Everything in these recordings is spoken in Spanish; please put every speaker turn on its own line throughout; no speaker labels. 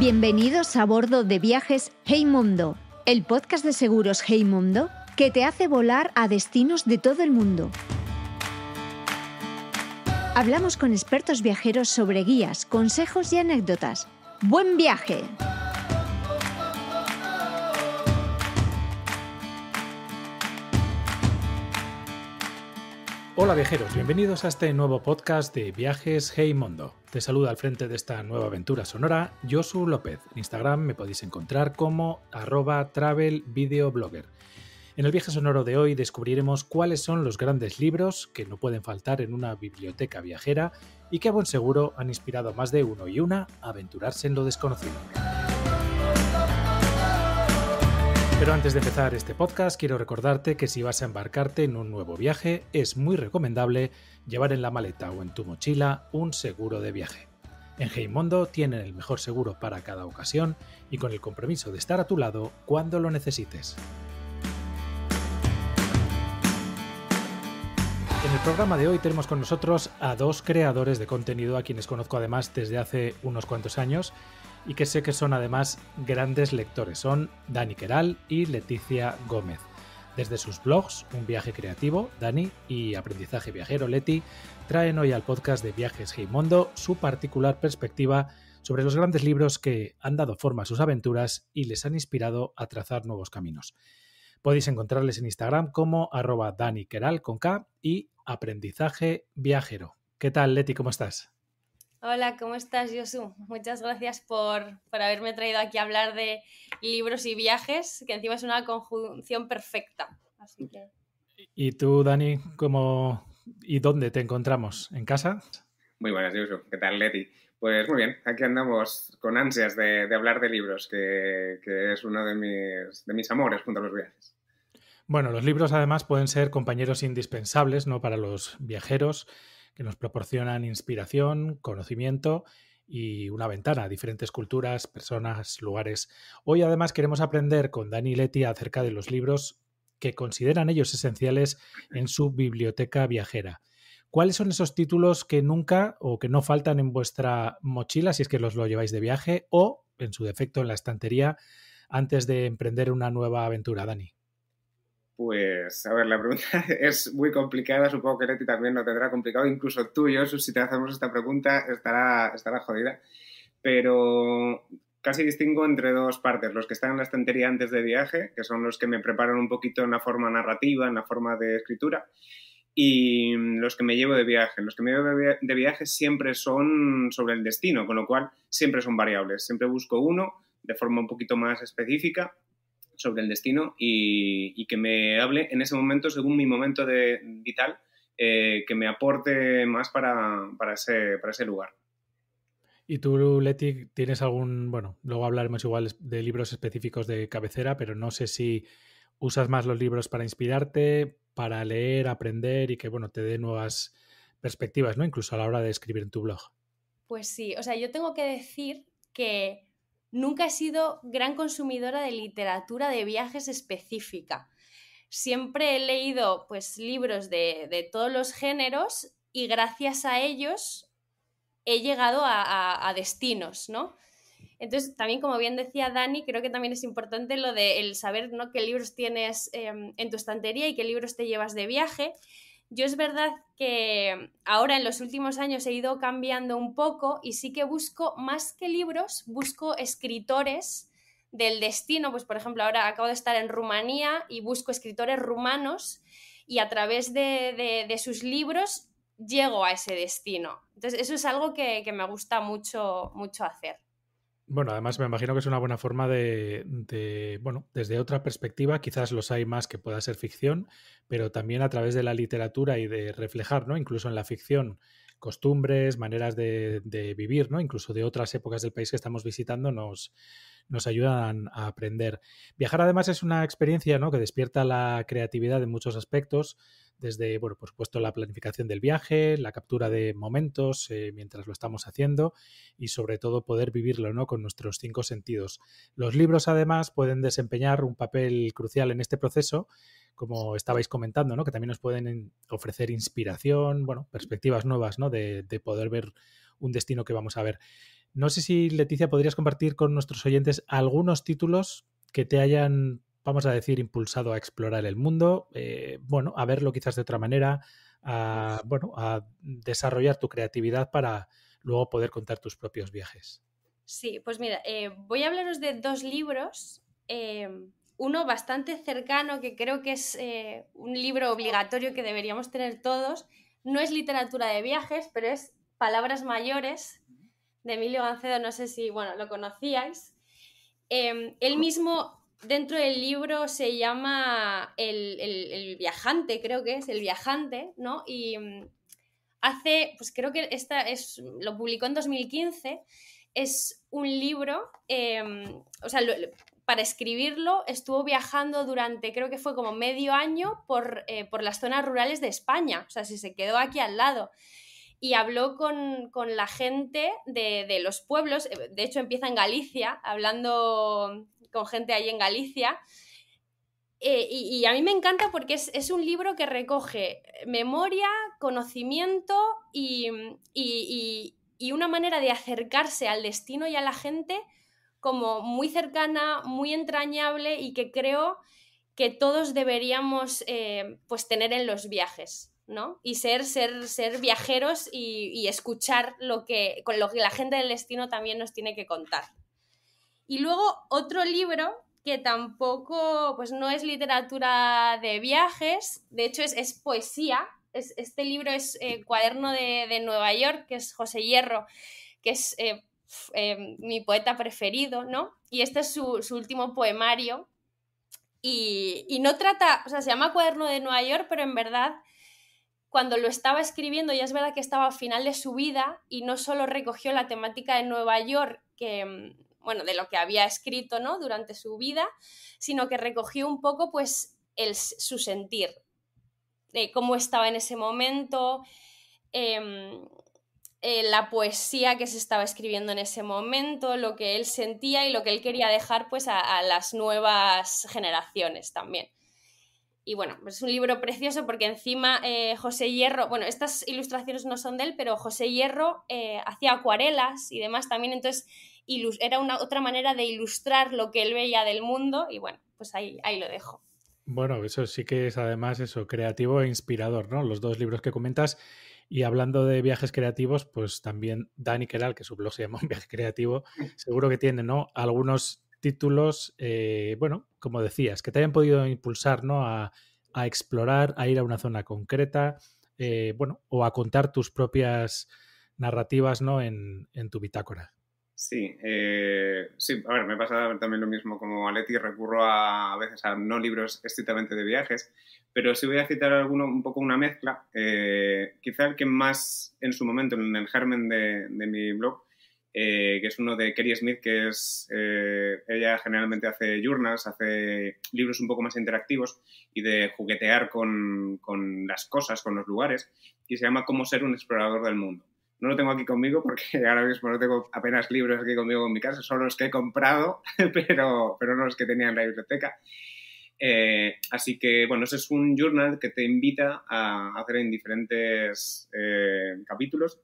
Bienvenidos a bordo de viajes Hey Mundo, el podcast de seguros Hey Mundo que te hace volar a destinos de todo el mundo. Hablamos con expertos viajeros sobre guías, consejos y anécdotas. ¡Buen viaje!
Hola viajeros, bienvenidos a este nuevo podcast de Viajes Hey Mundo. Te saluda al frente de esta nueva aventura sonora Josu López. En Instagram me podéis encontrar como arroba travelvideoblogger. En el viaje sonoro de hoy descubriremos cuáles son los grandes libros que no pueden faltar en una biblioteca viajera y que a buen seguro han inspirado a más de uno y una a aventurarse en lo desconocido. Pero antes de empezar este podcast, quiero recordarte que si vas a embarcarte en un nuevo viaje, es muy recomendable llevar en la maleta o en tu mochila un seguro de viaje. En Heimondo tienen el mejor seguro para cada ocasión y con el compromiso de estar a tu lado cuando lo necesites. el programa de hoy tenemos con nosotros a dos creadores de contenido a quienes conozco además desde hace unos cuantos años y que sé que son además grandes lectores. Son Dani Queral y Leticia Gómez. Desde sus blogs, Un viaje creativo, Dani, y Aprendizaje viajero, Leti, traen hoy al podcast de Viajes Mundo su particular perspectiva sobre los grandes libros que han dado forma a sus aventuras y les han inspirado a trazar nuevos caminos. Podéis encontrarles en Instagram como arroba Dani con K y aprendizaje viajero. ¿Qué tal, Leti? ¿Cómo estás?
Hola, ¿cómo estás, Yosu? Muchas gracias por, haberme traído aquí a hablar de libros y viajes, que encima es una conjunción perfecta.
¿Y tú, Dani, cómo y dónde te encontramos? ¿En casa?
Muy buenas, Yosu. ¿Qué tal, Leti? Pues muy bien, aquí andamos con ansias de, hablar de libros, que, es uno de de mis amores junto a los viajes.
Bueno, los libros además pueden ser compañeros indispensables ¿no? para los viajeros que nos proporcionan inspiración, conocimiento y una ventana a diferentes culturas, personas, lugares. Hoy además queremos aprender con Dani Leti acerca de los libros que consideran ellos esenciales en su biblioteca viajera. ¿Cuáles son esos títulos que nunca o que no faltan en vuestra mochila si es que los lo lleváis de viaje o, en su defecto, en la estantería antes de emprender una nueva aventura, Dani?
Pues, a ver, la pregunta es muy complicada, supongo que Leti también lo tendrá complicado, incluso tú y yo, si te hacemos esta pregunta, estará, estará jodida, pero casi distingo entre dos partes, los que están en la estantería antes de viaje, que son los que me preparan un poquito en la forma narrativa, en la forma de escritura, y los que me llevo de viaje. Los que me llevo de viaje siempre son sobre el destino, con lo cual siempre son variables. Siempre busco uno de forma un poquito más específica sobre el destino y, que me hable en ese momento, según mi momento de, vital, eh, que me aporte más para, para, ese, lugar.
¿Y tú, Leti, tienes algún, bueno, luego hablaremos igual de libros específicos de cabecera, pero no sé si usas más los libros para inspirarte, para leer, aprender y que, bueno, te dé nuevas perspectivas, ¿no? Incluso a la hora de escribir en tu blog.
Pues sí, o sea, yo tengo que decir que Nunca he sido gran consumidora de literatura de viajes específica. Siempre he leído pues, libros de, todos los géneros y gracias a ellos he llegado a, destinos, ¿no? Entonces, también, como bien decía Dani, creo que también es importante lo de el saber ¿no? qué libros tienes em, en tu estantería y qué libros te llevas de viaje. Yo es verdad que ahora en los últimos años he ido cambiando un poco y sí que busco, más que libros, busco escritores del destino. Pues, por ejemplo, ahora acabo de estar en Rumanía y busco escritores rumanos y a través de, sus libros llego a ese destino. Entonces, eso es algo que, que me gusta mucho, mucho hacer.
Bueno, además me imagino que es una buena forma de, bueno, desde otra perspectiva, quizás los hay más que pueda ser ficción, pero también a través de la literatura y de reflejar, ¿no? Incluso en la ficción, costumbres, maneras de, vivir, ¿no? Incluso de otras épocas del país que estamos visitando nos, nos ayudan a aprender. Viajar además es una experiencia, ¿no? Que despierta la creatividad en muchos aspectos desde, bueno, por supuesto, la planificación del viaje, la captura de momentos eh, mientras lo estamos haciendo y sobre todo poder vivirlo ¿no? con nuestros cinco sentidos. Los libros, además, pueden desempeñar un papel crucial en este proceso como estabais comentando, ¿no? que también nos pueden ofrecer inspiración, bueno, perspectivas nuevas ¿no? de, de, poder ver un destino que vamos a ver. No sé si, Leticia, podrías compartir con nuestros oyentes algunos títulos que te hayan vamos a decir, impulsado a explorar el mundo, eh, bueno, a verlo quizás de otra manera, a, bueno, a desarrollar tu creatividad para luego poder contar tus propios viajes.
Sí, pues mira, eh, voy a hablaros de dos libros. Em, uno bastante cercano, que creo que es eh, un libro obligatorio que deberíamos tener todos. No es literatura de viajes, pero es Palabras Mayores, de Emilio Gancedo. No sé si, bueno, lo conocíais. Em, él mismo dentro del libro se llama el, viajante, creo que es, el viajante, ¿no? Y mm, hace, pues creo que esta es, lo publicó en 2015, es un libro, em, o sea, para escribirlo estuvo viajando durante, creo que fue como medio año por, eh, por las zonas rurales de España, o sea, si se quedó aquí al lado y habló con, la gente de, los pueblos, eh, de hecho empieza en Galicia, hablando con gente ahí en Galicia. Eh, y, a mí me encanta porque es, un libro que recoge memoria, conocimiento y, una manera de acercarse al destino y a la gente como muy cercana, muy entrañable y que creo que todos deberíamos eh, pues tener en los viajes. ¿no? Y ser, ser, viajeros y, escuchar lo que, con lo que la gente del destino también nos tiene que contar. Y luego otro libro que tampoco, pues no es literatura de viajes, de hecho es, poesía. este libro es eh, Cuaderno de, de, Nueva York, que es José Hierro, que es eh, eh, mi poeta preferido, Y este es su, último poemario. Y, y no trata, o sea, se llama Cuaderno de Nueva York, pero en verdad cuando lo estaba escribiendo, ya es verdad que estaba al final de su vida y no solo recogió la temática de Nueva York, mm, bueno, de lo que había escrito, ¿no? Durante su vida, sino que recogió un poco, pues, su sentir, de cómo estaba en ese momento, em, eh, la poesía que se estaba escribiendo en ese momento, lo que él sentía y lo que él quería dejar, pues, a las nuevas generaciones también. Y bueno, es un libro precioso porque encima eh, José Hierro, bueno, estas ilustraciones no son de él, pero José Hierro eh, hacía acuarelas y demás también, entonces era una otra manera de ilustrar lo que él veía del mundo y bueno, pues ahí, ahí lo
dejo. Bueno, eso sí que es además eso, creativo e inspirador, ¿no? Los dos libros que comentas. Y hablando de viajes creativos, pues también Dani Keral, que su blog se llama Un viaje creativo, seguro que tiene, ¿no? Algunos títulos, eh, bueno, como decías, que te hayan podido impulsar a, explorar, a ir a una zona concreta, eh, bueno, o a contar tus propias narrativas ¿no? en, tu bitácora.
Sí, eh, sí, a ver, me pasa también lo mismo como Aleti, recurro a, veces a no libros estrictamente de viajes, pero si voy a citar alguno, un poco una mezcla, quizá el que más en su momento, en el germen de, de mi blog, eh, que es uno de Kerry Smith, que es, eh, ella generalmente hace journals, hace libros un poco más interactivos y de juguetear con, las cosas, con los lugares, y se llama Cómo ser un explorador del mundo. No lo tengo aquí conmigo porque ahora mismo no tengo apenas libros aquí conmigo en mi casa, son los que he comprado, pero, pero no los que tenía en la biblioteca. Eh, así que, bueno, ese es un journal que te invita a hacer en diferentes capítulos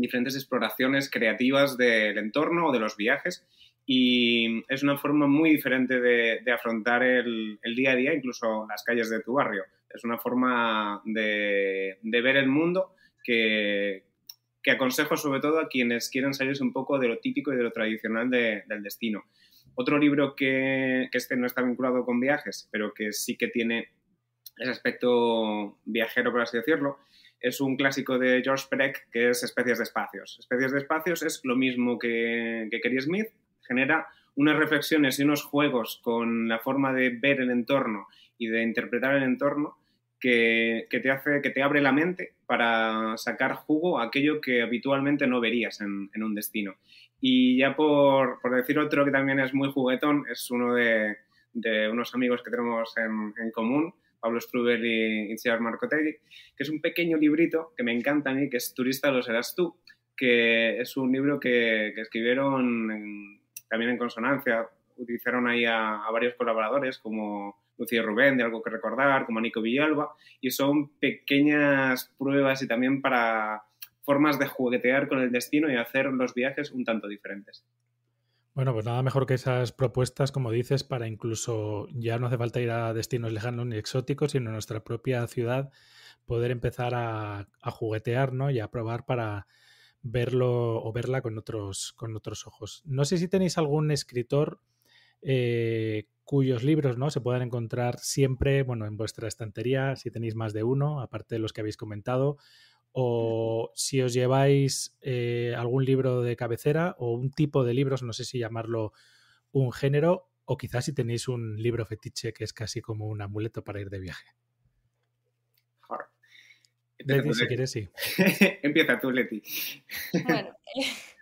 diferentes exploraciones creativas del entorno o de los viajes y es una forma muy diferente de, afrontar el, día a día, incluso las calles de tu barrio. Es una forma de, ver el mundo que, que, aconsejo sobre todo a quienes quieren salirse un poco de lo típico y de lo tradicional del destino. Otro libro que, que este no está vinculado con viajes, pero que sí que tiene ese aspecto viajero, por así decirlo, es un clásico de George Perec que es Especies de Espacios. Especies de Espacios es lo mismo que, que Kerry Smith, genera unas reflexiones y unos juegos con la forma de ver el entorno y de interpretar el entorno que, te hace, que te abre la mente para sacar jugo a aquello que habitualmente no verías en, un destino. Y ya por, decir otro que también es muy juguetón, es uno de, unos amigos que tenemos en común, Pablo Strubel y, y Marco Marcotelli, que es un pequeño librito que me encanta a mí, que es Turista lo serás tú, que es un libro que, escribieron también en consonancia, utilizaron ahí a, a varios colaboradores como Lucía Rubén, de Algo que Recordar, como Nico Villalba, y son pequeñas pruebas y también para formas de juguetear con el destino y hacer los viajes un tanto diferentes.
Bueno, pues nada mejor que esas propuestas, como dices, para incluso ya no hace falta ir a destinos lejanos ni exóticos, sino en nuestra propia ciudad, poder empezar a, juguetear y a probar para verlo o verla con otros, con otros ojos. No sé si tenéis algún escritor eh, cuyos libros ¿no? se puedan encontrar siempre bueno, en vuestra estantería, si tenéis más de uno, aparte de los que habéis comentado, o si os lleváis eh, algún libro de cabecera o un tipo de libros, no sé si llamarlo un género, o quizás si tenéis un libro fetiche que es casi como un amuleto para ir de viaje.
Leti, si quieres, sí. Empieza tú, Leti. Bueno,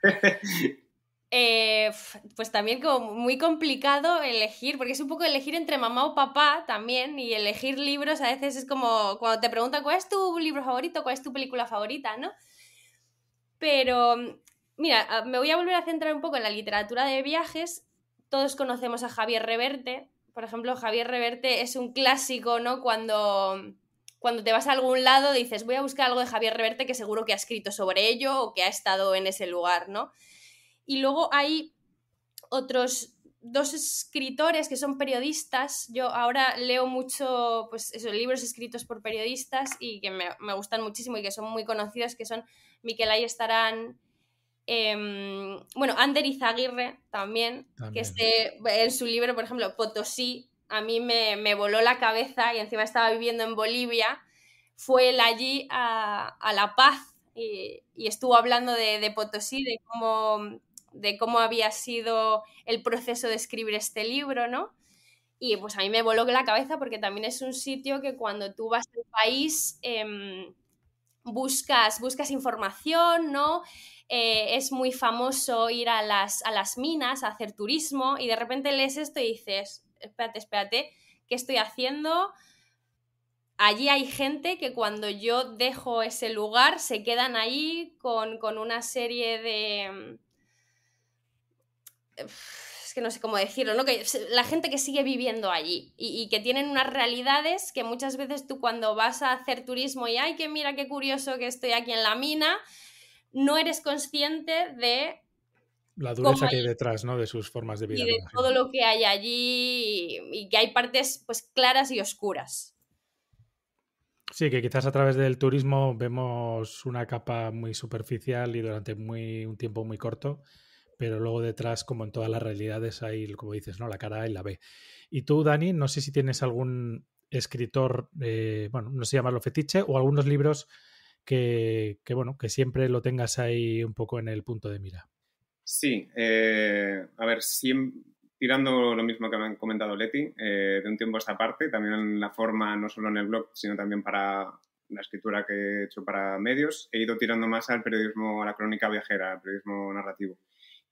eh,
Eh, pues también como muy complicado elegir, porque es un poco elegir entre mamá o papá también, y elegir libros a veces es como cuando te preguntan cuál es tu libro favorito, cuál es tu película favorita, ¿no? Pero, mira, ah, me voy a volver a centrar un poco en la literatura de viajes. Todos conocemos a Javier Reverte. Por ejemplo, Javier Reverte es un clásico, ¿no? Cuando, cuando te vas a algún lado dices, voy a buscar algo de Javier Reverte que seguro que ha escrito sobre ello o que ha estado en ese lugar, ¿no? Y luego hay otros dos escritores que son periodistas. Yo ahora leo mucho pues, esos libros escritos por periodistas y que me, gustan muchísimo y que son muy conocidos, que son Miquel Estarán. Em, bueno, Ander Izaguirre también, que esté en su libro, por ejemplo, Potosí, a mí me, voló la cabeza y encima estaba viviendo en Bolivia. Fue él allí a, La Paz y, estuvo hablando de, de Potosí, de cómo de cómo había sido el proceso de escribir este libro, ¿no? Y pues a mí me voló la cabeza porque también es un sitio que cuando tú vas al país em, buscas, buscas información, ¿no? Eh, es muy famoso ir a las, a las minas a hacer turismo y de repente lees esto y dices, espérate, espérate, ¿qué estoy haciendo? allí hay gente que cuando yo dejo ese lugar se quedan ahí con una serie de, em, es que no sé cómo decirlo, ¿no? Que la gente que sigue viviendo allí y, que tienen unas realidades que muchas veces tú cuando vas a hacer turismo y, ay, que mira qué curioso que estoy aquí en la mina, no eres consciente de...
La dureza que hay detrás, ¿no? De sus formas de vida. Y de
todo lo que hay allí y, que hay partes pues claras y oscuras.
Sí, que quizás a través del turismo vemos una capa muy superficial y durante un tiempo muy corto pero luego detrás, como en todas las realidades, hay, como dices, ¿no? La cara A y la B. Y tú, Dani, no sé si tienes algún escritor, eh, bueno, no sé llamarlo fetiche, o algunos libros que, que, bueno, que siempre lo tengas ahí un poco en el punto de mira.
Sí, eh, a ver, tirando lo mismo que me ha comentado Leti, eh, de un tiempo a esta parte, también en la forma, no solo en el blog, sino también para la escritura que he hecho para medios, he ido tirando más al periodismo, a la crónica viajera, al periodismo narrativo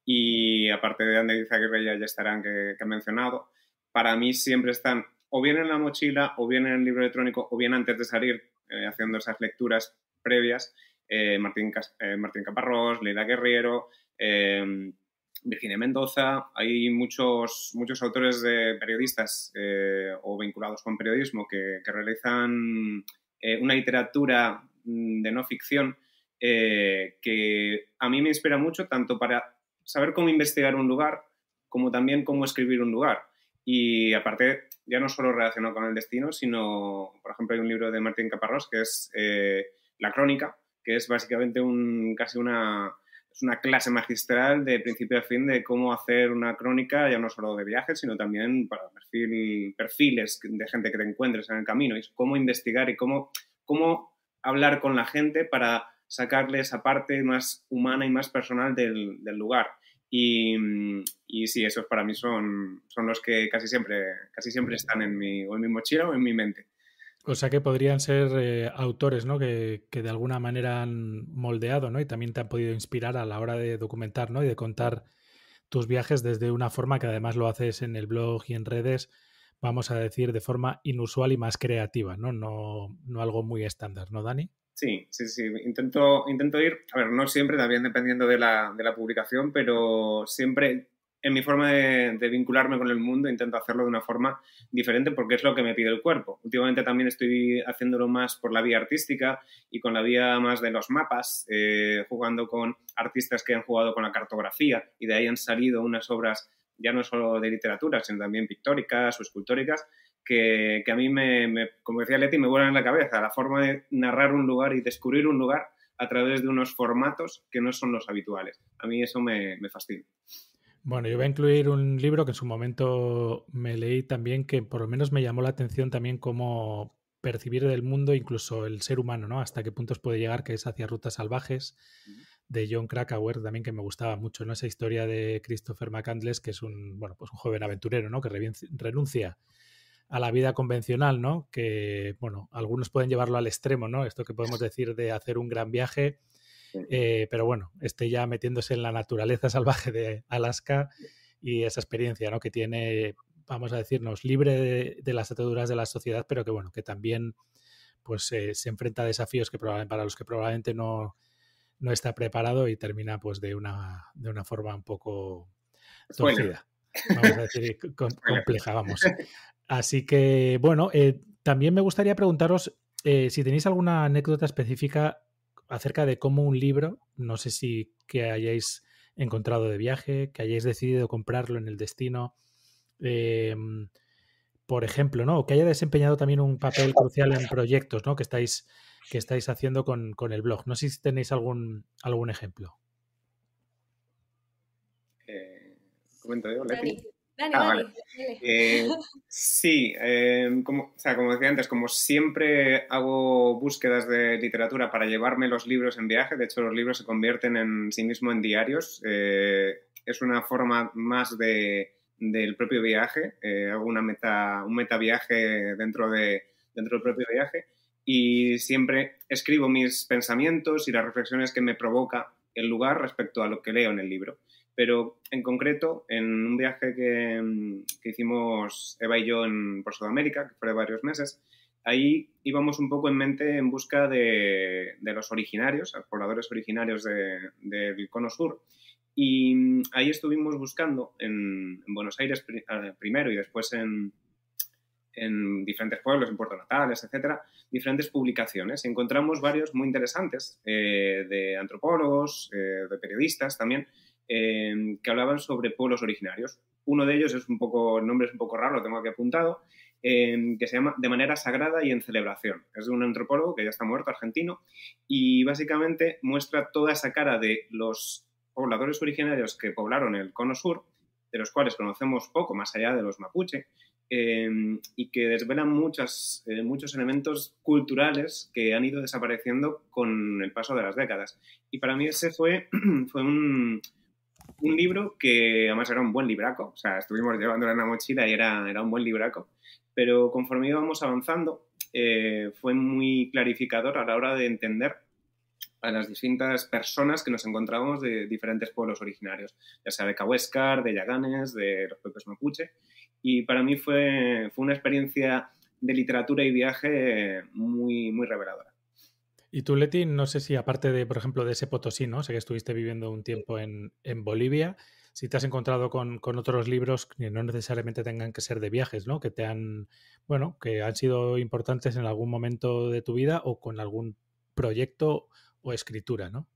y aparte de Andrés Aguirre ya, estarán que, que, mencionado, para mí siempre están o bien en la mochila, o bien en el libro electrónico, o bien antes de salir eh, haciendo esas lecturas previas, eh, Martín, eh, Martín Caparrós, Leila Guerriero, Virginia Mendoza, hay muchos, muchos autores de periodistas o vinculados con periodismo que, que realizan una literatura mm, de no ficción que a mí me inspira mucho tanto para saber cómo investigar un lugar, como también cómo escribir un lugar. Y aparte, ya no solo relacionado con el destino, sino, por ejemplo, hay un libro de Martín Caparrós que es eh, La Crónica, que es básicamente un, casi una, es una clase magistral de principio a fin de cómo hacer una crónica, ya no solo de viajes, sino también para perfil, perfiles de gente que te encuentres en el camino, y cómo investigar y cómo, cómo hablar con la gente para sacarle esa parte más humana y más personal del, lugar. Y, y, sí, esos para mí son, son los que casi siempre, casi siempre están en mi, o en mi mochila o en mi mente.
O sea que podrían ser eh, autores, Que, de alguna manera han moldeado, ¿no? Y también te han podido inspirar a la hora de documentar, Y de contar tus viajes desde una forma que además lo haces en el blog y en redes, vamos a decir, de forma inusual y más creativa, ¿no? No, no algo muy estándar, ¿no, Dani?
Sí, sí, sí. Intento, intento ir, a ver, no siempre, también dependiendo de la, publicación, pero siempre en mi forma de, vincularme con el mundo intento hacerlo de una forma diferente porque es lo que me pide el cuerpo. Últimamente también estoy haciéndolo más por la vía artística y con la vía más de los mapas, eh, jugando con artistas que han jugado con la cartografía y de ahí han salido unas obras ya no solo de literatura, sino también pictóricas o escultóricas que, a mí, me, como decía Leti, me vuelan en la cabeza. La forma de narrar un lugar y descubrir un lugar a través de unos formatos que no son los habituales. A mí eso me, fascina.
Bueno, yo voy a incluir un libro que en su momento me leí también, que por lo menos me llamó la atención también cómo percibir del mundo, incluso el ser humano, ¿no? Hasta qué puntos puede llegar, que es hacia rutas salvajes, de John Krakauer, también que me gustaba mucho, ¿no? Esa historia de Christopher McCandless, que es un, bueno, pues un joven aventurero, ¿no? Que renuncia a la vida convencional, ¿no? Que, bueno, algunos pueden llevarlo al extremo, ¿no? Esto que podemos decir de hacer un gran viaje, eh, pero bueno, esté ya metiéndose en la naturaleza salvaje de Alaska y esa experiencia, ¿no? Que tiene, vamos a decirnos, libre de, las ataduras de la sociedad, pero que, bueno, que también pues eh, se enfrenta a desafíos que para los que probablemente no, no está preparado y termina pues de una, de una forma un poco torcida. Vamos a decir, compleja, vamos. Así que, bueno, eh, también me gustaría preguntaros eh, si tenéis alguna anécdota específica acerca de cómo un libro, no sé si que hayáis encontrado de viaje, que hayáis decidido comprarlo en el destino, em, por ejemplo, ¿no? O que haya desempeñado también un papel crucial en proyectos, ¿no? Que estáis, que estáis haciendo con, con el blog. No sé si tenéis algún, algún ejemplo.
Eh, sí, como, decía antes, como siempre hago búsquedas de literatura para llevarme los libros en viaje, de hecho los libros se convierten en sí mismo en diarios, eh, es una forma más del propio viaje, eh, hago una meta, un metaviaje dentro, dentro del propio viaje y siempre escribo mis pensamientos y las reflexiones que me provoca el lugar respecto a lo que leo en el libro. Pero en concreto, en un viaje que, mm, que hicimos Eva y yo en, por Sudamérica, que fue de varios meses, ahí íbamos un poco en mente en busca de, de los originarios, los pobladores originarios de, del Cono Sur. Y mm, ahí estuvimos buscando en, Buenos Aires eh, primero y después en, en diferentes pueblos, en Puerto Natales, etcétera, diferentes publicaciones. Encontramos varios muy interesantes eh, de antropólogos, eh, de periodistas también, Em, que hablaban sobre pueblos originarios. Uno de ellos es un poco, el nombre es un poco raro, lo tengo aquí apuntado, em, que se llama De manera sagrada y en celebración. Es de un antropólogo que ya está muerto, argentino, y básicamente muestra toda esa cara de los pobladores originarios que poblaron el cono sur, de los cuales conocemos poco, más allá de los mapuche, em, y que desvelan muchas, eh, muchos elementos culturales que han ido desapareciendo con el paso de las décadas. Y para mí ese fue, fue un, un libro que además era un buen libraco, o sea, estuvimos llevándolo en la mochila y era, era un buen libraco, pero conforme íbamos avanzando eh, fue muy clarificador a la hora de entender a las distintas personas que nos encontrábamos de diferentes pueblos originarios, ya sea de Cahuéscar, de Yaganes, de los pueblos mapuche, y para mí fue, fue una experiencia de literatura y viaje muy, muy reveladora.
Y tú, Leti, no sé si aparte de, por ejemplo, de ese Potosí, ¿no? Sé que estuviste viviendo un tiempo en, Bolivia, si te has encontrado con, otros libros que no necesariamente tengan que ser de viajes, ¿no? Que te han, bueno, que han sido importantes en algún momento de tu vida o con algún proyecto o escritura, ¿no?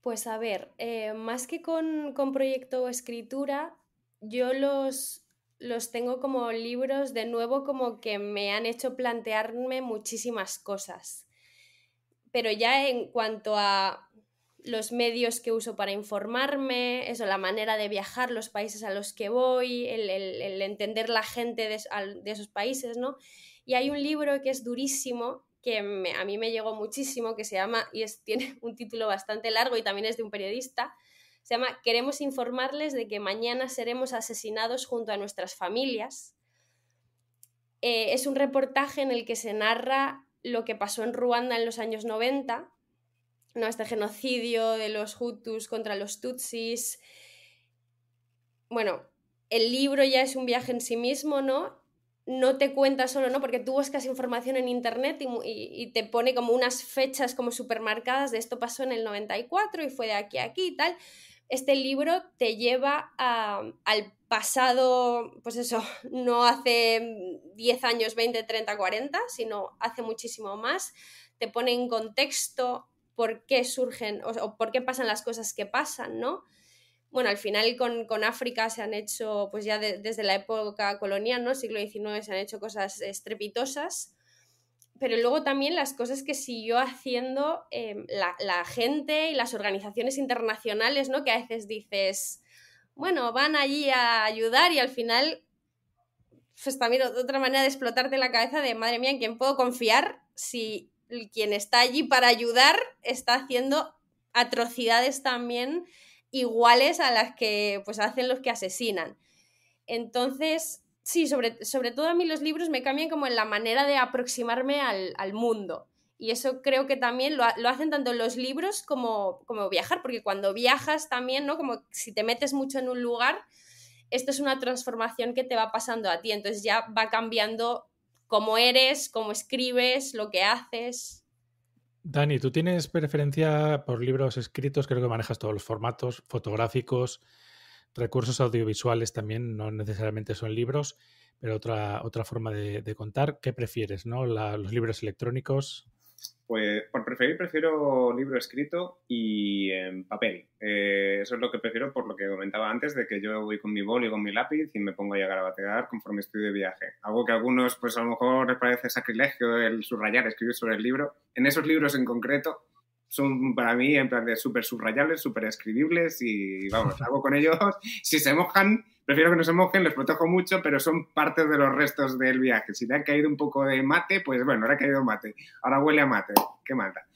Pues a ver, eh, más que con, proyecto o escritura, yo los tengo como libros de nuevo como que me han hecho plantearme muchísimas cosas pero ya en cuanto a los medios que uso para informarme, eso, la manera de viajar, los países a los que voy, el, entender la gente de, esos países, ¿no? Y hay un libro que es durísimo, que a mí me llegó muchísimo, que se llama, y tiene un título bastante largo y también es de un periodista, se llama Queremos informarles de que mañana seremos asesinados junto a nuestras familias. Eh, es un reportaje en el que se narra lo que pasó en Ruanda en los años 90, ¿no? este genocidio de los Hutus contra los Tutsis. Bueno, el libro ya es un viaje en sí mismo, ¿no? No te cuenta solo, ¿no? Porque tú buscas información en internet y, te pone como unas fechas como supermarcadas de esto pasó en el 94 y fue de aquí a aquí y tal. Este libro te lleva a, al pasado, pues eso, no hace 10 años, 20, 30, 40, sino hace muchísimo más, te pone en contexto por qué surgen o, por qué pasan las cosas que pasan, ¿no? Bueno, al final con, África se han hecho, pues ya desde la época colonial, ¿no? Siglo XIX se han hecho cosas estrepitosas, pero luego también las cosas que siguió haciendo eh, la, la, gente y las organizaciones internacionales, ¿no? Que a veces dices, bueno, van allí a ayudar y al final, pues también otra manera de explotarte la cabeza de, madre mía, ¿en quién puedo confiar si quien está allí para ayudar está haciendo atrocidades también iguales a las que pues hacen los que asesinan? Entonces, sí, sobre, sobre todo a mí los libros me cambian como en la manera de aproximarme al, al mundo. Y eso creo que también lo, hacen tanto los libros como, como viajar, porque cuando viajas también, ¿no? Como si te metes mucho en un lugar, esto es una transformación que te va pasando a ti, entonces ya va cambiando cómo eres, cómo escribes, lo que haces.
Dani, ¿tú tienes preferencia por libros escritos? Creo que manejas todos los formatos, fotográficos, recursos audiovisuales también, no necesariamente son libros, pero otra, otra forma de, contar. ¿Qué prefieres, no? ¿Los libros electrónicos?
Pues por preferir, prefiero libro escrito y en papel. Eh, eso es lo que prefiero por lo que comentaba antes, de que yo voy con mi y con mi lápiz y me pongo a llegar a batear conforme estoy de viaje. Algo que algunos, pues a lo mejor les parece sacrilegio el subrayar, escribir sobre el libro. En esos libros en concreto son para mí en plan de súper subrayables, súper escribibles y vamos, hago con ellos. Si se mojan, prefiero que no se mojen, los protejo mucho, pero son parte de los restos del viaje. Si le ha caído un poco de mate, pues bueno, ahora ha caído mate, ahora huele a mate, qué malta.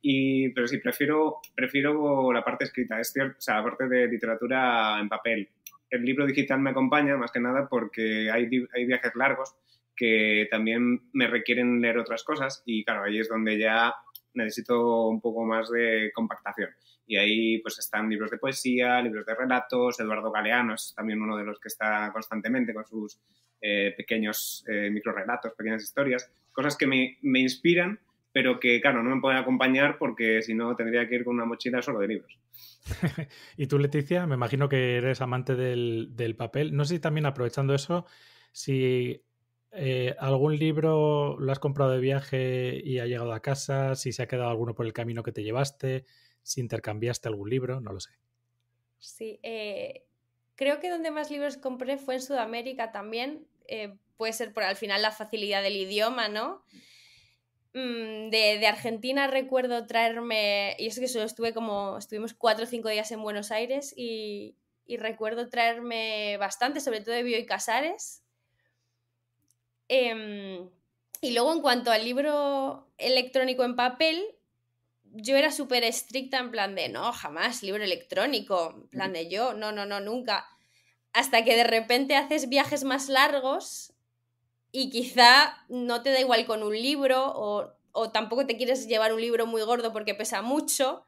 Y, pero sí, prefiero, prefiero la parte escrita, es cierto, o sea, la parte de literatura en papel. El libro digital me acompaña más que nada porque hay, hay viajes largos que también me requieren leer otras cosas y claro, ahí es donde ya necesito un poco más de compactación. Y ahí pues están libros de poesía, libros de relatos, Eduardo Galeano es también uno de los que está constantemente con sus eh, pequeños eh, microrelatos, pequeñas historias, cosas que me, inspiran, pero que, claro, no me pueden acompañar porque si no tendría que ir con una mochila solo de libros.
y tú, Leticia, me imagino que eres amante del, papel. No sé si también aprovechando eso, si eh, algún libro lo has comprado de viaje y ha llegado a casa, si se ha quedado alguno por el camino que te llevaste, si intercambiaste algún libro, no lo sé.
Sí, eh, creo que donde más libros compré fue en Sudamérica también. Eh, puede ser por al final la facilidad del idioma, ¿no? Mm, de, Argentina recuerdo traerme, y es que solo estuve como, estuvimos cuatro o cinco días en Buenos Aires y, recuerdo traerme bastante, sobre todo de Bio y Casares. Em, y luego en cuanto al libro electrónico en papel, yo era súper estricta en plan de, no, jamás, libro electrónico, en plan de yo, no, no, no, nunca. Hasta que de repente haces viajes más largos y quizá no te da igual con un libro o, o tampoco te quieres llevar un libro muy gordo porque pesa mucho.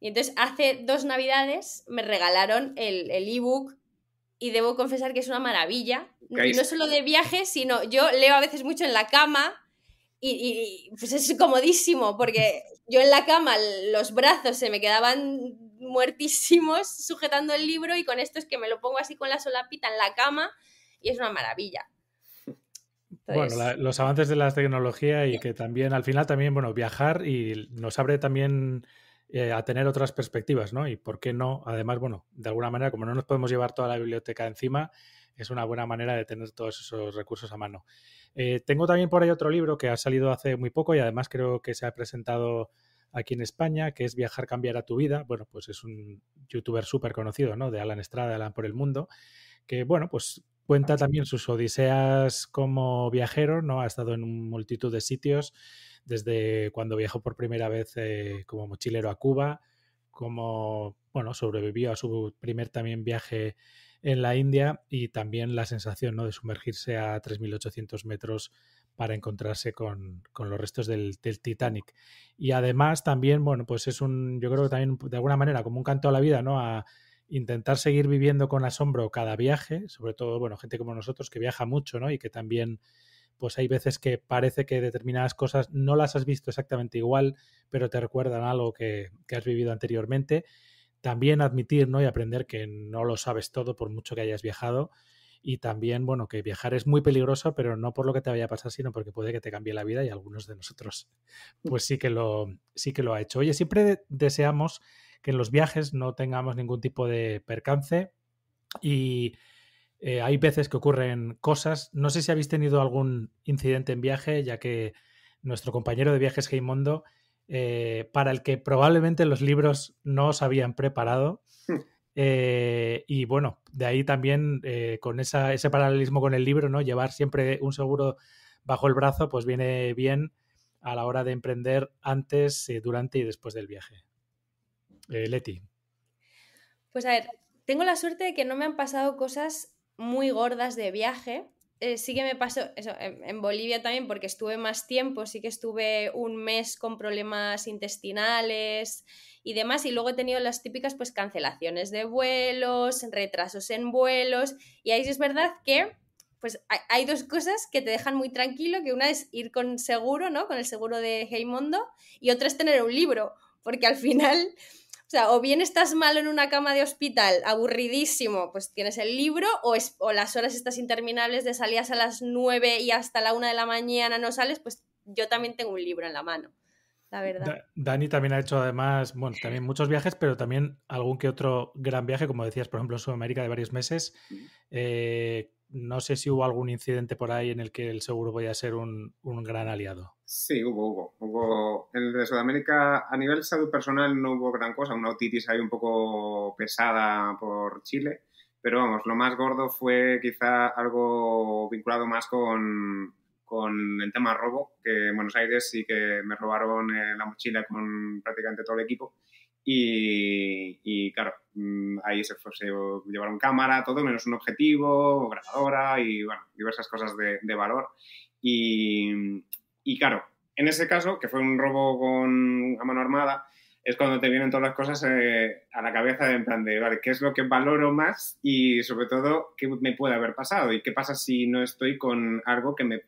Y entonces hace dos navidades me regalaron el ebook el y debo confesar que es una maravilla. No solo de viajes, sino yo leo a veces mucho en la cama y, y, pues es comodísimo porque yo en la cama los brazos se me quedaban muertísimos sujetando el libro y con esto es que me lo pongo así con la solapita en la cama y es una maravilla.
Bueno, los avances de la tecnología y que también al final también, bueno, viajar y nos abre también eh, a tener otras perspectivas, ¿no? Y por qué no, además, bueno, de alguna manera, como no nos podemos llevar toda la biblioteca encima, es una buena manera de tener todos esos recursos a mano. Eh, tengo también por ahí otro libro que ha salido hace muy poco y además creo que se ha presentado aquí en España, que es Viajar cambiará tu vida. Bueno, pues es un youtuber súper conocido, ¿no? De Alan Estrada, Alan por el mundo, que bueno, pues cuenta ah, también sus odiseas como viajero, ¿no? Ha estado en multitud de sitios, desde cuando viajó por primera vez eh, como mochilero a Cuba, como, bueno, sobrevivió a su primer también viaje en la India y también la sensación ¿no? de sumergirse a 3.800 metros para encontrarse con, con los restos del, Titanic. Y además también, bueno, pues es un, yo creo que también de alguna manera como un canto a la vida, ¿no? A intentar seguir viviendo con asombro cada viaje, sobre todo, bueno, gente como nosotros que viaja mucho, ¿no? Y que también, pues hay veces que parece que determinadas cosas no las has visto exactamente igual, pero te recuerdan algo que has vivido anteriormente también admitir ¿no? y aprender que no lo sabes todo por mucho que hayas viajado y también, bueno, que viajar es muy peligroso, pero no por lo que te vaya a pasar, sino porque puede que te cambie la vida y algunos de nosotros mm. pues sí que lo, sí que lo ha hecho. Oye, siempre deseamos que en los viajes no tengamos ningún tipo de percance y eh, hay veces que ocurren cosas. No sé si habéis tenido algún incidente en viaje, ya que nuestro compañero de viajes, Heimondo, eh, para el que probablemente los libros no os habían preparado. Hmm. Eh, y bueno, de ahí también eh, con ese paralelismo con el libro, ¿no? Llevar siempre un seguro bajo el brazo, pues viene bien a la hora de emprender antes, durante y después del viaje. Leti.
Pues a ver, tengo la suerte de que no me han pasado cosas muy gordas de viaje, eh, sí que me pasó eso, en, Bolivia también, porque estuve más tiempo, sí que estuve un mes con problemas intestinales y demás, y luego he tenido las típicas pues cancelaciones de vuelos, retrasos en vuelos, y ahí es verdad que pues hay, dos cosas que te dejan muy tranquilo, que una es ir con seguro, ¿no? Con el seguro de Heimondo, y otra es tener un libro, porque al final o sea, o bien estás mal en una cama de hospital, aburridísimo, pues tienes el libro, o, o las horas estás interminables de salidas a las 9 y hasta la 1 de la mañana no sales, pues yo también tengo un libro en la mano. La verdad.
Dani también ha hecho además, bueno, también muchos viajes, pero también algún que otro gran viaje, como decías, por ejemplo, Sudamérica de varios meses, eh, no sé si hubo algún incidente por ahí en el que el seguro voy a ser un, gran aliado.
Sí, hubo, hubo, hubo. El de Sudamérica, a nivel salud personal, no hubo gran cosa. Una otitis ahí un poco pesada por Chile. Pero vamos, lo más gordo fue quizá algo vinculado más con, con el tema robo, que en Buenos Aires sí que me robaron eh, la mochila con prácticamente todo el equipo. Y, claro, mm, ahí se, llevaron cámara, todo menos un objetivo, grabadora y bueno, diversas cosas de, valor. Y, claro, en ese caso, que fue un robo con, a mano armada, es cuando te vienen todas las cosas eh, a la cabeza en plan de, vale, ¿qué es lo que valoro más? Y sobre todo, ¿qué me puede haber pasado? ¿Y qué pasa si no estoy con algo que me,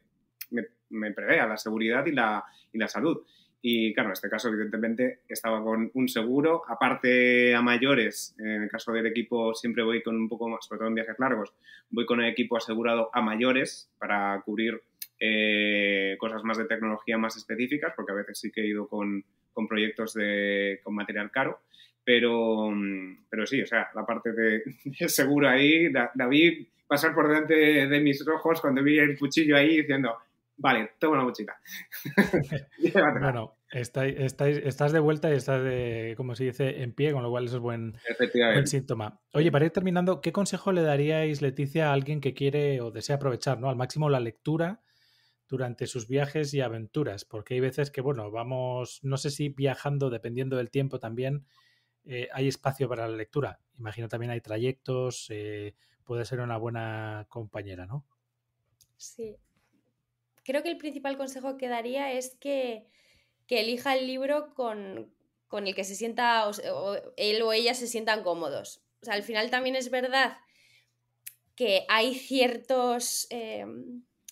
me, me prevea la seguridad y la, y la salud? Y claro, en este caso, evidentemente, estaba con un seguro. Aparte a mayores, en el caso del equipo, siempre voy con un poco más, sobre todo en viajes largos, voy con el equipo asegurado a mayores para cubrir eh, cosas más de tecnología más específicas, porque a veces sí que he ido con, proyectos de, con material caro. Pero, mm, pero sí, o sea, la parte de, seguro ahí, David pasar por delante de mis ojos cuando vi el cuchillo ahí diciendo, vale, toma la mochila.
estás de vuelta y estás, como se dice, en pie, con lo cual eso es buen, buen síntoma. Oye, para ir terminando, ¿qué consejo le daríais, Leticia, a alguien que quiere o desea aprovechar ¿no? al máximo la lectura durante sus viajes y aventuras? Porque hay veces que, bueno, vamos, no sé si viajando, dependiendo del tiempo también, eh, hay espacio para la lectura. Imagino también hay trayectos, eh, puede ser una buena compañera, ¿no?
Sí. Creo que el principal consejo que daría es que que elija el libro con, el que se sienta, él o ella se sientan cómodos. O sea, al final también es verdad que hay ciertos eh,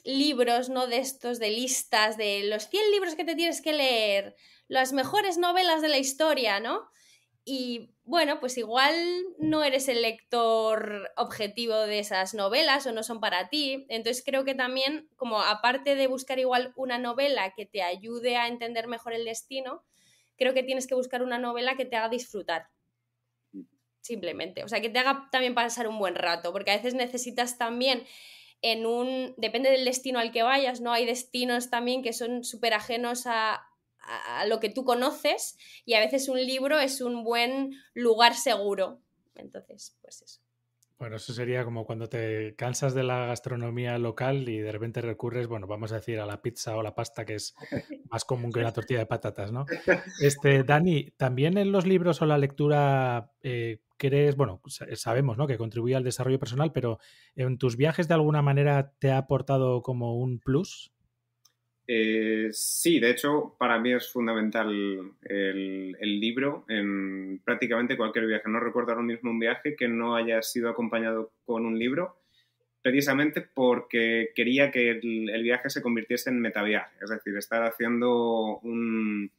libros, ¿no? De estos, de listas, de los 100 libros que te tienes que leer, las mejores novelas de la historia, ¿no? Y bueno, pues igual no eres el lector objetivo de esas novelas o no son para ti. Entonces creo que también, como aparte de buscar igual una novela que te ayude a entender mejor el destino, creo que tienes que buscar una novela que te haga disfrutar. Simplemente. O sea, que te haga también pasar un buen rato, porque a veces necesitas también en un... Depende del destino al que vayas, ¿no? Hay destinos también que son súper ajenos a, a, lo que tú conoces y a veces un libro es un buen lugar seguro. Entonces, pues eso.
Bueno, eso sería como cuando te cansas de la gastronomía local y de repente recurres, bueno, vamos a decir a la pizza o la pasta, que es más común que la tortilla de patatas, ¿no? Este, Dani, también en los libros o la lectura eh, crees, bueno, sabemos, ¿no? Que contribuye al desarrollo personal, pero ¿en tus viajes de alguna manera te ha aportado como un plus?
Eh, sí, de hecho, para mí es fundamental el, libro en prácticamente cualquier viaje. No recuerdo ahora mismo un viaje que no haya sido acompañado con un libro, precisamente porque quería que el, viaje se convirtiese en metaviaje, es decir, estar haciendo un,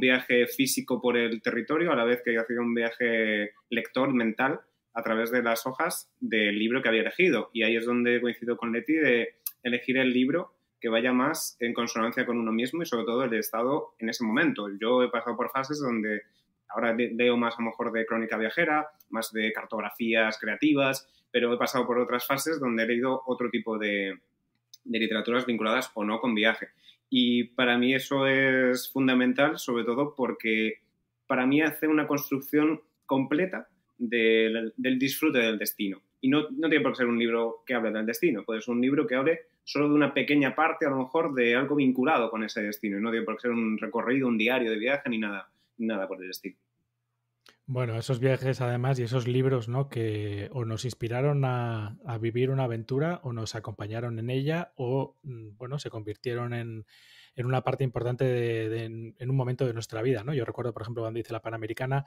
viaje físico por el territorio a la vez que haya hacía un viaje lector mental a través de las hojas del libro que había elegido. Y ahí es donde coincido con Leti de elegir el libro que vaya más en consonancia con uno mismo y sobre todo el estado en ese momento. Yo he pasado por fases donde ahora leo más a lo mejor de crónica viajera, más de cartografías creativas, pero he pasado por otras fases donde he leído otro tipo de, de literaturas vinculadas o no con viaje. Y para mí eso es fundamental, sobre todo porque para mí hace una construcción completa del, del disfrute del destino. Y no, no, tiene por qué ser un libro que hable del destino, puede ser un libro que hable solo de una pequeña parte, a lo mejor, de algo vinculado con ese destino. Y no tiene por ser un recorrido, un diario de viaje, ni nada, nada por el estilo.
Bueno, esos viajes además y esos libros, ¿no? Que o nos inspiraron a, vivir una aventura o nos acompañaron en ella o, mm, bueno, se convirtieron en, una parte importante en un momento de nuestra vida, ¿no? Yo recuerdo, por ejemplo, cuando hice la Panamericana,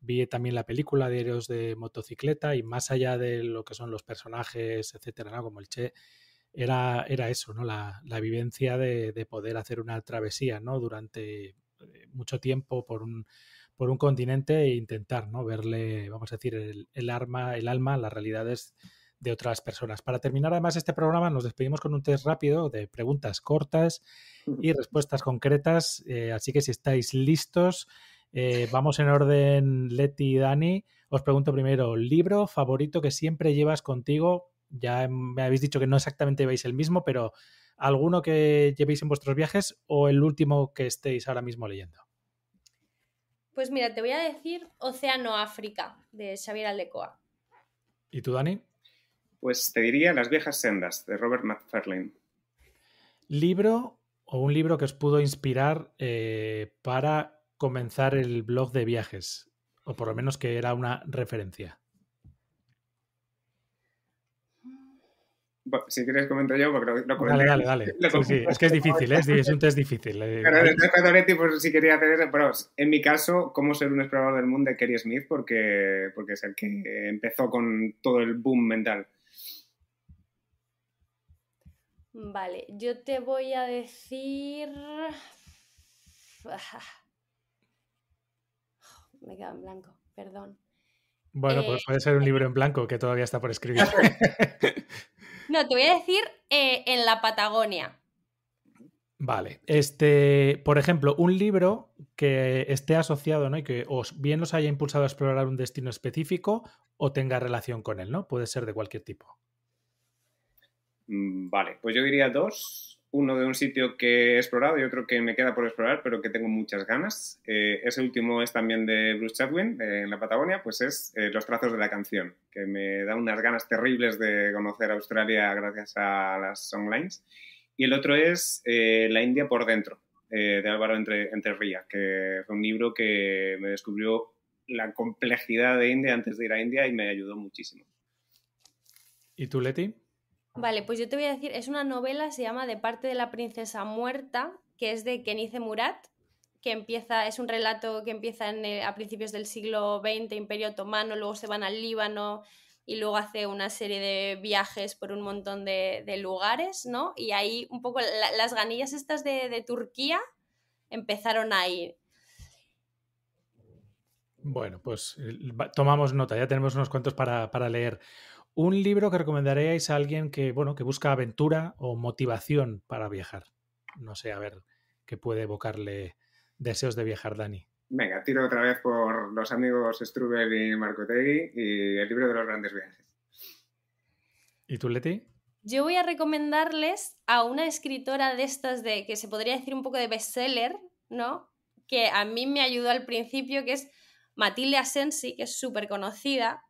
vi también la película de Diarios de motocicleta y más allá de lo que son los personajes, etcétera, ¿no? Como el Che, era, era eso, ¿no? La, vivencia de, de, poder hacer una travesía, ¿no? Durante eh, mucho tiempo por un, por un continente e intentar, ¿no? Verle, vamos a decir, el, arma, el alma, las realidades de otras personas. Para terminar, además, este programa nos despedimos con un test rápido de preguntas cortas y respuestas concretas. Eh, así que si estáis listos, eh, vamos en orden Leti y Dani. Os pregunto primero, libro favorito que siempre llevas contigo ya em, me habéis dicho que no exactamente veis el mismo, pero alguno que llevéis en vuestros viajes o el último que estéis ahora mismo leyendo.
Pues mira, te voy a decir Océano África de Xavier Aldecoa.
¿Y tú, Dani?
Pues te diría Las viejas sendas de Robert McFarlane.
Libro o un libro que os pudo inspirar eh, para comenzar el blog de viajes, o por lo menos que era una referencia.
si quieres comento yo, lo, Dale, dale, dale. Es que es difícil, ¿eh? es un test
difícil. Pero
en mi caso, cómo ser un explorador del mundo de Kerry Smith, porque, porque es el que empezó con todo el boom mental.
Vale, yo te voy a decir... Me quedado en blanco, perdón.
Bueno, pues eh, puede ser un eh, libro en blanco que todavía está por escribir.
No, te voy a decir eh, en la Patagonia.
Vale, este, por ejemplo, un libro que esté asociado, ¿no? Y que os bien os haya impulsado a explorar un destino específico o tenga relación con él, ¿no? Puede ser de cualquier tipo.
Mm, vale, pues yo diría dos uno de un sitio que he explorado y otro que me queda por explorar, pero que tengo muchas ganas. Eh, ese último es también de Bruce Chadwin, en la Patagonia, pues es eh, Los trazos de la canción, que me da unas ganas terribles de conocer Australia gracias a las songlines. Y el otro es eh, La India por dentro, de Álvaro Entre, Entre que fue un libro que me descubrió la complejidad de India antes de ir a India y me ayudó muchísimo.
¿Y tú, Leti?
Vale, pues yo te voy a decir, es una novela, se llama De parte de la princesa muerta, que es de Kenice Murat, que empieza, es un relato que empieza en a principios del siglo XX, Imperio Otomano, luego se van al Líbano y luego hace una serie de viajes por un montón de, lugares, ¿no? Y ahí un poco las ganillas estas de, de Turquía empezaron a ir.
Bueno, pues eh, tomamos nota, ya tenemos unos cuantos para, para leer. Un libro que recomendaríais a alguien que, bueno, que busca aventura o motivación para viajar. No sé, a ver, qué puede evocarle deseos de viajar, Dani.
Venga, tiro otra vez por los amigos Strubel y Marco Tegui y el libro de los grandes viajes.
¿Y tú, Leti?
Yo voy a recomendarles a una escritora de estas de que se podría decir un poco de bestseller, ¿no? Que a mí me ayudó al principio, que es Matilde Asensi, que es súper conocida,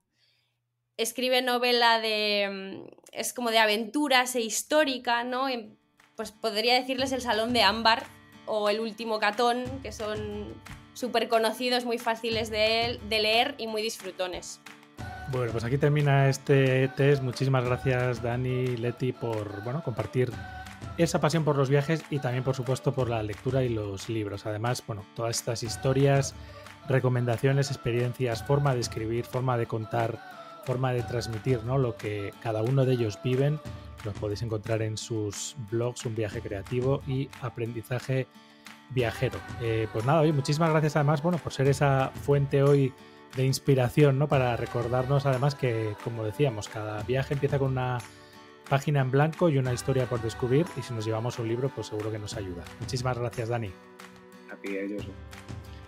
escribe novela de. Mm, es como de aventuras e histórica, ¿no? Em, pues podría decirles El Salón de Ámbar o El Último Catón, que son súper conocidos, muy fáciles de, de leer y muy disfrutones.
Bueno, pues aquí termina este test. Muchísimas gracias, Dani, y Leti, por bueno, compartir esa pasión por los viajes y también, por supuesto, por la lectura y los libros. Además, bueno, todas estas historias, recomendaciones, experiencias, forma de escribir, forma de contar forma de transmitir ¿no? lo que cada uno de ellos viven. Los podéis encontrar en sus blogs, un viaje creativo y aprendizaje viajero. Eh, pues nada, oye, muchísimas gracias además, bueno, por ser esa fuente hoy de inspiración, ¿no? Para recordarnos además que, como decíamos, cada viaje empieza con una página en blanco y una historia por descubrir y si nos llevamos un libro, pues seguro que nos ayuda. Muchísimas gracias, Dani. A ti,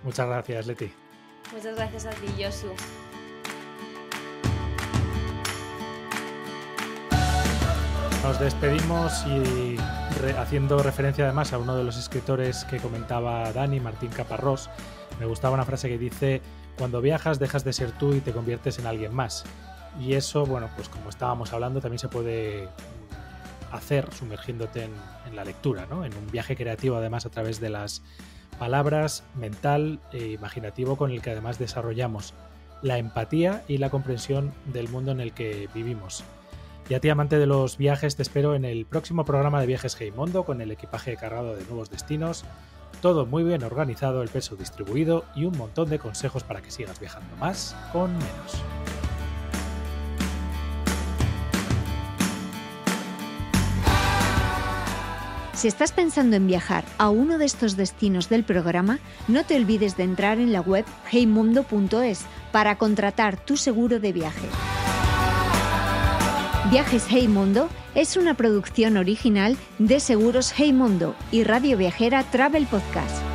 Muchas gracias, Leti.
Muchas gracias a ti, Josu.
Nos despedimos y haciendo referencia además a uno de los escritores que comentaba Dani, Martín Caparrós, me gustaba una frase que dice, cuando viajas dejas de ser tú y te conviertes en alguien más. Y eso, bueno, pues como estábamos hablando, también se puede hacer sumergiéndote en, la lectura, ¿no? En un viaje creativo además a través de las palabras, mental e imaginativo con el que además desarrollamos la empatía y la comprensión del mundo en el que vivimos. Y a ti, amante de los viajes, te espero en el próximo programa de Viajes Mundo, con el equipaje cargado de nuevos destinos, todo muy bien organizado, el peso distribuido y un montón de consejos para que sigas viajando más con menos.
Si estás pensando en viajar a uno de estos destinos del programa, no te olvides de entrar en la web heymundo.es para contratar tu seguro de viaje. Viajes Hey Mundo es una producción original de Seguros Hey Mundo y Radio Viajera Travel Podcast.